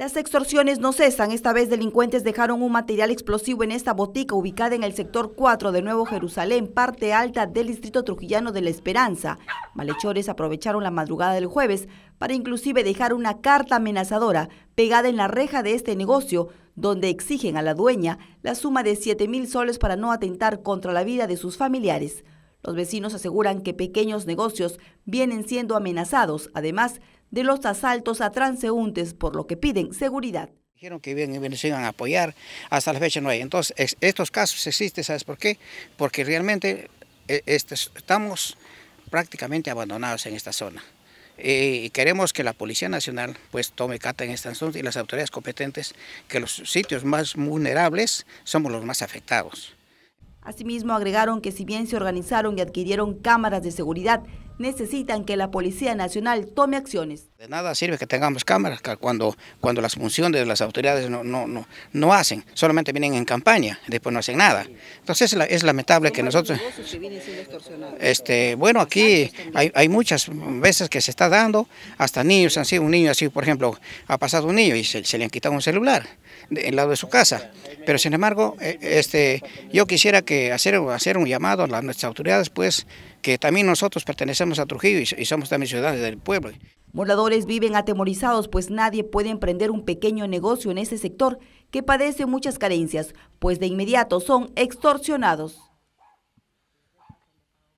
Las extorsiones no cesan. Esta vez delincuentes dejaron un material explosivo en esta botica ubicada en el sector 4 de Nuevo Jerusalén, parte alta del distrito trujillano de La Esperanza. Malhechores aprovecharon la madrugada del jueves para inclusive dejar una carta amenazadora pegada en la reja de este negocio, donde exigen a la dueña la suma de 7 mil soles para no atentar contra la vida de sus familiares. Los vecinos aseguran que pequeños negocios vienen siendo amenazados, además de los asaltos a transeúntes, por lo que piden seguridad. Dijeron que se iban a apoyar, hasta la fecha no hay. Entonces, estos casos existen, ¿sabes por qué? Porque realmente e, este, estamos prácticamente abandonados en esta zona. Y eh, queremos que la Policía Nacional pues tome cata en esta zona y las autoridades competentes, que los sitios más vulnerables somos los más afectados. Asimismo, agregaron que si bien se organizaron y adquirieron cámaras de seguridad, necesitan que la Policía Nacional tome acciones. De nada sirve que tengamos cámaras cuando, cuando las funciones de las autoridades no, no, no, hacen, solamente vienen en campaña, después no hacen nada. Entonces es, lamentable que nosotros... este, bueno, aquí hay, muchas veces que se está dando, hasta niños han sido, un niño así, por ejemplo, ha pasado un niño y se, le han quitado un celular del lado de su casa. Pero sin embargo, e, este, yo quisiera que hacer, un llamado a nuestras autoridades, pues, que también nosotros pertenecemos a Trujillo y somos también ciudadanos del pueblo. Moradores viven atemorizados pues nadie puede emprender un pequeño negocio en ese sector que padece muchas carencias, pues de inmediato son extorsionados.